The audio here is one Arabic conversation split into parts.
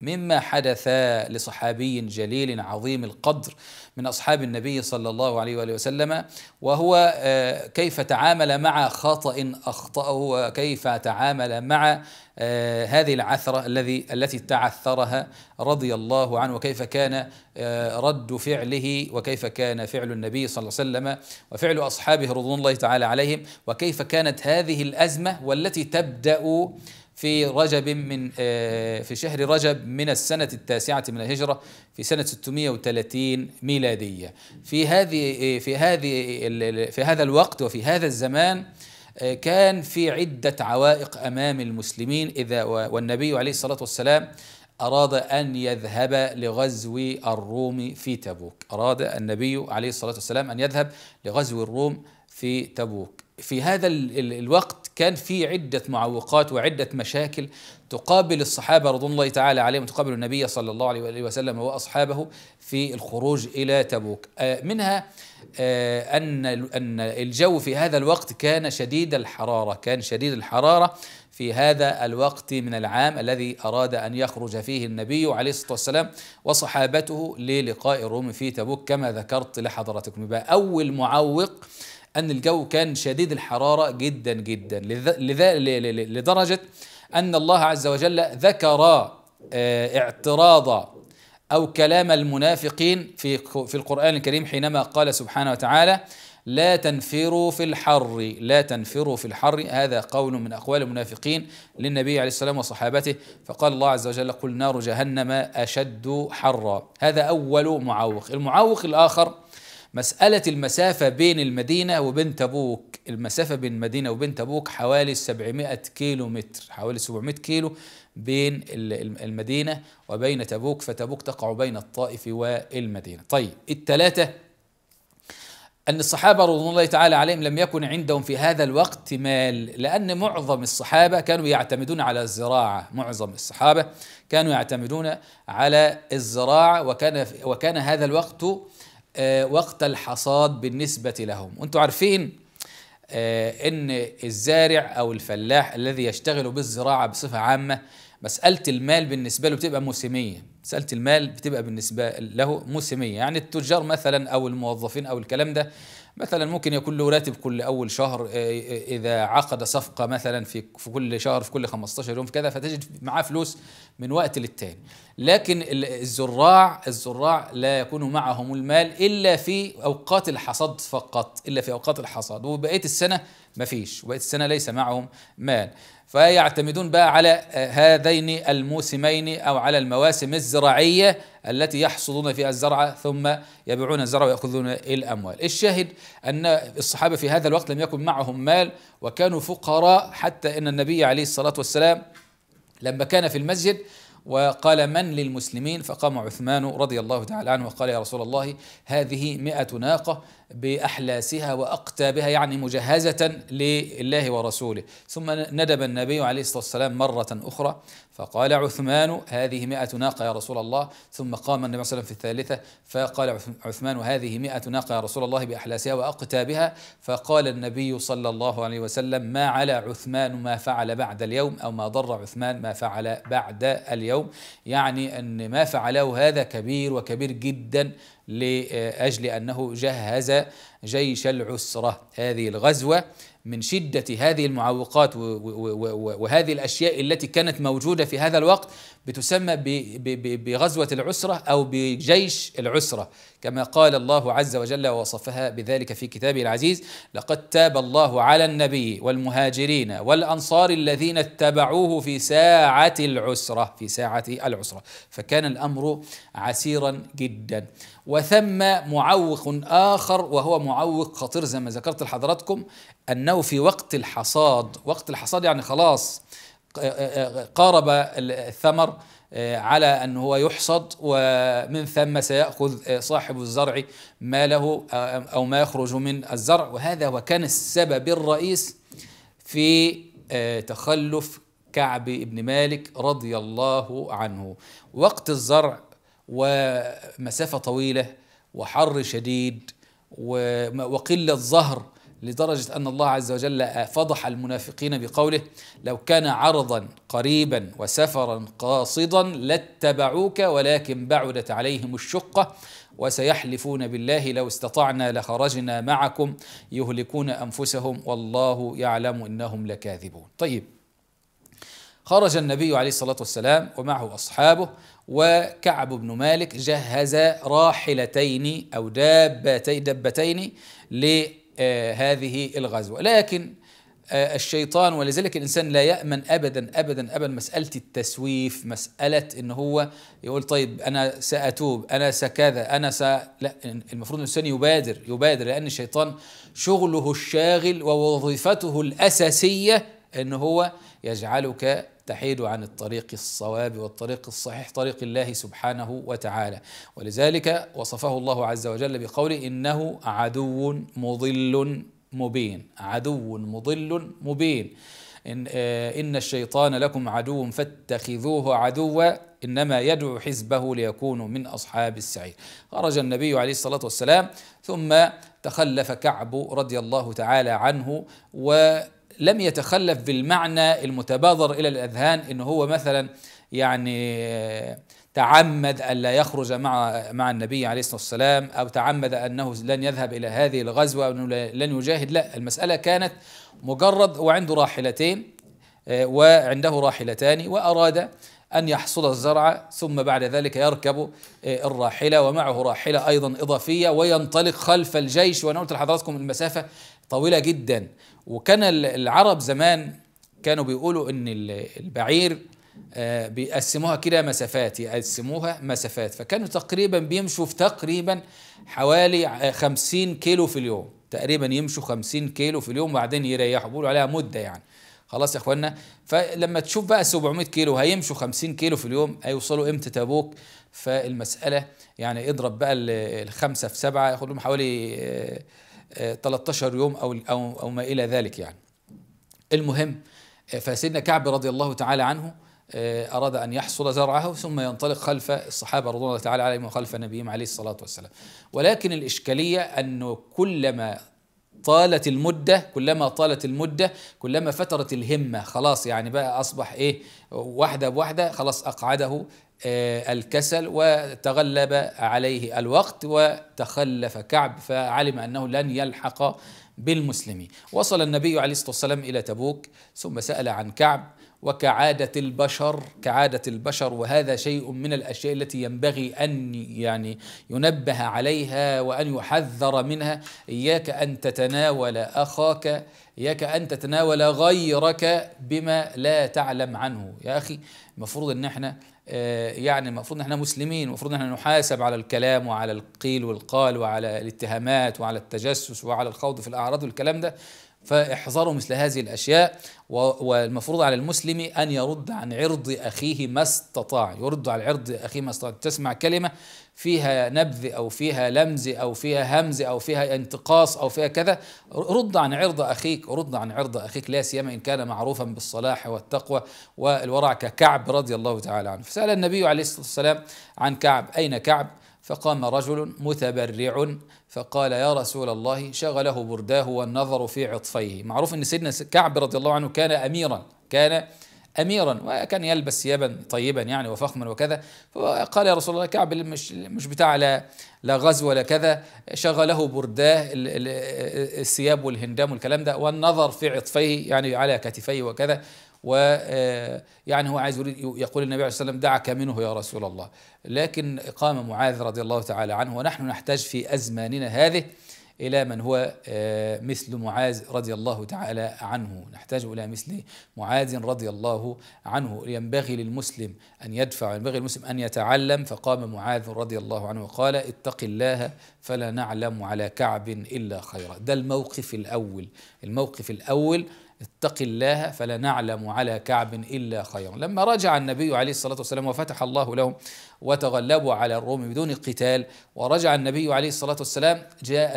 مما حدث لصحابي جليل عظيم القدر من اصحاب النبي صلى الله عليه واله وسلم وهو آه، كيف تعامل مع خطأ اخطأه وكيف تعامل مع آه، هذه العثره الذي التي تعثرها رضي الله عنه وكيف كان آه، رد فعله وكيف كان فعل النبي صلى الله عليه وسلم وفعل اصحابه رضوان الله تعالى عليهم وكيف كانت هذه الازمه والتي تبدأ في رجب من آه، في شهر رجب من السنة التاسعة من الهجرة في سنة 630 ميلادية في هذه آه، في هذه في هذا الوقت وفي هذا الزمان آه، كان في عدة عوائق أمام المسلمين إذا والنبي عليه الصلاة والسلام أراد أن يذهب لغزو الروم في تبوك أراد النبي عليه الصلاة والسلام أن يذهب لغزو الروم في تبوك في هذا الوقت كان في عدة معوقات وعدة مشاكل تقابل الصحابة رضوان الله تعالى عليهم تقابل النبي صلى الله عليه وسلم وأصحابه في الخروج إلى تبوك آه، منها آه، أن أن الجو في هذا الوقت كان شديد الحرارة كان شديد الحرارة في هذا الوقت من العام الذي أراد أن يخرج فيه النبي عليه الصلاة والسلام وصحابته للقاء الروم في تبوك كما ذكرت لحضرتكم يبقى أول معوق أن الجو كان شديد الحرارة جدا جدا لذا لدرجة أن الله عز وجل ذكر آه، اعتراض أو كلام المنافقين في في القرآن الكريم حينما قال سبحانه وتعالى لا تنفروا في الحر لا تنفروا في الحر هذا قول من أقوال المنافقين للنبي عليه السلام وصحابته فقال الله عز وجل قل نار جهنم أشد حرا هذا أول معوق المعوق الآخر مسألة المسافة بين المدينة وبين تبوك المسافة بين المدينة وبين تبوك حوالي 700 كيلو متر حوالي 700 كيلو بين المدينة وبين تبوك فتبوك تقع بين الطائف والمدينة طيب الثلاثة أن الصحابة رضوان الله تعالى عليهم لم يكن عندهم في هذا الوقت مال لأن معظم الصحابة كانوا يعتمدون على الزراعة معظم الصحابة كانوا يعتمدون على الزراعة وكان وكان هذا الوقت آه، وقت الحصاد بالنسبة لهم وانتم عارفين آه، ان الزارع او الفلاح الذي يشتغل بالزراعة بصفة عامة مسألة المال بالنسبة له بتبقى موسمية مساله المال بتبقى بالنسبه له موسميه يعني التجار مثلا او الموظفين او الكلام ده مثلا ممكن يكون له راتب كل اول شهر آه، آه، اذا عقد صفقه مثلا في كل شهر في كل 15 يوم في كذا فتجد معاه فلوس من وقت للتاني لكن الزراع الزراع لا يكون معهم المال الا في اوقات الحصاد فقط الا في اوقات الحصاد وبقيه السنه ما فيش وبقيه السنه ليس معهم مال فيعتمدون بقى على آه، هذين الموسمين او على المواسم الزراعيه الزراعية التي يحصدون فيها الزرع ثم يبيعون الزرع ويأخذون الأموال الشاهد أن الصحابة في هذا الوقت لم يكن معهم مال وكانوا فقراء حتى أن النبي عليه الصلاة والسلام لما كان في المسجد وقال من للمسلمين فقام عثمان رضي الله تعالى عنه وقال يا رسول الله هذه مئة ناقة بأحلاسها وأقتابها يعني مجهزة لله ورسوله ثم ندب النبي عليه الصلاة والسلام مرة أخرى فقال عثمان هذه مئة ناقة يا رسول الله ثم قام النبي صلى الله عليه وسلم في الثالثة فقال عثمان هذه مئة ناقة يا رسول الله بأحلاسها وأقتابها فقال النبي صلى الله عليه وسلم ما على عثمان ما فعل بعد اليوم أو ما ضر عثمان ما فعل بعد اليوم اليوم يعني أن ما فعله هذا كبير وكبير جدا لأجل أنه جهز جيش العسرة هذه الغزوة من شدة هذه المعوقات وهذه الأشياء التي كانت موجودة في هذا الوقت بتسمى بغزوة العسرة أو بجيش العسرة كما قال الله عز وجل ووصفها بذلك في كتابه العزيز لقد تاب الله على النبي والمهاجرين والأنصار الذين اتبعوه في ساعة العسرة في ساعة العسرة فكان الأمر عسيرا جدا وثم معوق آخر وهو معوق خطير زي ما ذكرت لحضراتكم أنه في وقت الحصاد وقت الحصاد يعني خلاص قارب الثمر على أن هو يحصد ومن ثم سيأخذ صاحب الزرع ما له أو ما يخرج من الزرع وهذا وكان السبب الرئيس في تخلف كعب بن مالك رضي الله عنه وقت الزرع ومسافة طويلة وحر شديد وقلة ظهر لدرجة أن الله عز وجل فضح المنافقين بقوله لو كان عرضا قريبا وسفرا قاصدا لاتبعوك ولكن بعدت عليهم الشقة وسيحلفون بالله لو استطعنا لخرجنا معكم يهلكون أنفسهم والله يعلم إنهم لكاذبون طيب خرج النبي عليه الصلاة والسلام ومعه أصحابه وكعب بن مالك جهز راحلتين أو دابتين دبتين آه، هذه الغزوة لكن آه، الشيطان ولذلك الانسان لا يامن ابدا ابدا ابدا مساله التسويف مساله ان هو يقول طيب انا ساتوب انا سكذا انا س لا المفروض الانسان يبادر يبادر لان الشيطان شغله الشاغل ووظيفته الاساسيه ان هو يجعلك تحيد عن الطريق الصواب والطريق الصحيح طريق الله سبحانه وتعالى ولذلك وصفه الله عز وجل بقوله انه عدو مضل مبين عدو مضل مبين إن, آه، إن الشيطان لكم عدو فاتخذوه عدوا إنما يدعو حزبه ليكونوا من أصحاب السعير خرج النبي عليه الصلاة والسلام ثم تخلف كعب رضي الله تعالى عنه و لم يتخلف بالمعنى المتبادر الى الاذهان انه هو مثلا يعني تعمد الا يخرج مع مع النبي عليه الصلاه والسلام او تعمد انه لن يذهب الى هذه الغزوه او لن يجاهد لا المساله كانت مجرد وعنده راحلتين آه، وعنده راحلتان واراد أن يحصد الزرع ثم بعد ذلك يركب آه، الراحلة ومعه راحلة أيضا إضافية وينطلق خلف الجيش وأنا قلت لحضراتكم المسافة طويلة جدا وكان العرب زمان كانوا بيقولوا ان البعير آه، بيقسموها كده مسافات يقسموها مسافات فكانوا تقريبا بيمشوا في تقريبا حوالي 50 آه، كيلو في اليوم تقريبا يمشوا 50 كيلو في اليوم وبعدين يريحوا بيقولوا عليها مده يعني خلاص يا اخوانا فلما تشوف بقى 700 كيلو هيمشوا 50 كيلو في اليوم هيوصلوا امتى تابوك فالمساله يعني اضرب بقى الخمسه في سبعه ياخد لهم حوالي آه، 13 آه، يوم أو, أو, أو ما إلى ذلك يعني المهم آه، فسيدنا كعب رضي الله تعالى عنه آه، أراد أن يحصل زرعه ثم ينطلق خلف الصحابة رضي الله تعالى عليهم وخلف نبيهم عليه الصلاة والسلام ولكن الإشكالية أنه كلما طالت المدة كلما طالت المدة كلما فترت الهمة خلاص يعني بقى أصبح إيه واحدة بواحدة خلاص أقعده آه، الكسل وتغلب عليه الوقت وتخلف كعب فعلم انه لن يلحق بالمسلمين وصل النبي عليه الصلاه والسلام الى تبوك ثم سال عن كعب وكعادة البشر كعادة البشر وهذا شيء من الأشياء التي ينبغي أن يعني ينبه عليها وأن يحذر منها إياك أن تتناول أخاك إياك أن تتناول غيرك بما لا تعلم عنه يا أخي المفروض أن احنا آه، يعني المفروض احنا مسلمين المفروض احنا نحاسب على الكلام وعلى القيل والقال وعلى الاتهامات وعلى التجسس وعلى الخوض في الاعراض والكلام ده فاحذروا مثل هذه الأشياء والمفروض على المسلم أن يرد عن عرض أخيه ما استطاع يرد على عرض أخيه ما استطاع تسمع كلمة فيها نبذ أو فيها لمز أو فيها همز أو فيها انتقاص أو فيها كذا رد عن عرض أخيك رد عن عرض أخيك لا سيما إن كان معروفا بالصلاح والتقوى والورع ككعب رضي الله تعالى عنه فسأل النبي عليه الصلاة والسلام عن كعب أين كعب؟ فقام رجل متبرع فقال يا رسول الله شغله برداه والنظر في عطفيه معروف ان سيدنا كعب رضي الله عنه كان اميرا كان اميرا وكان يلبس ثيابا طيبا يعني وفخما وكذا فقال يا رسول الله كعب مش مش بتاع لا لا غزو ولا كذا شغله برداه الثياب والهندام والكلام ده والنظر في عطفيه يعني على كتفيه وكذا ويعني آه، هو عايز يريد يقول النبي عليه الصلاة والسلام دعك منه يا رسول الله لكن قام معاذ رضي الله تعالى عنه ونحن نحتاج في أزماننا هذه إلى من هو آه، مثل معاذ رضي الله تعالى عنه نحتاج إلى مثل معاذ رضي الله عنه ينبغي للمسلم أن يدفع ينبغي للمسلم أن يتعلم فقام معاذ رضي الله عنه وقال اتق الله فلا نعلم على كعب إلا خيرا ده الموقف الأول الموقف الأول اتق الله فلا نعلم على كعب إلا خيرا لما رجع النبي عليه الصلاة والسلام وفتح الله لهم وتغلبوا على الروم بدون قتال ورجع النبي عليه الصلاة والسلام جاء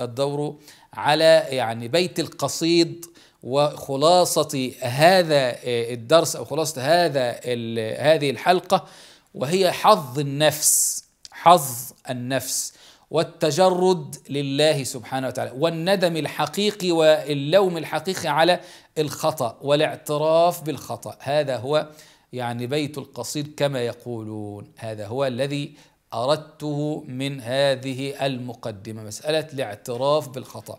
الدور على يعني بيت القصيد وخلاصة هذا آه، الدرس أو خلاصة هذا هذه الحلقة وهي حظ النفس حظ النفس والتجرد لله سبحانه وتعالى والندم الحقيقي واللوم الحقيقي على الخطا والاعتراف بالخطا هذا هو يعني بيت القصيد كما يقولون هذا هو الذي اردته من هذه المقدمه مساله الاعتراف بالخطا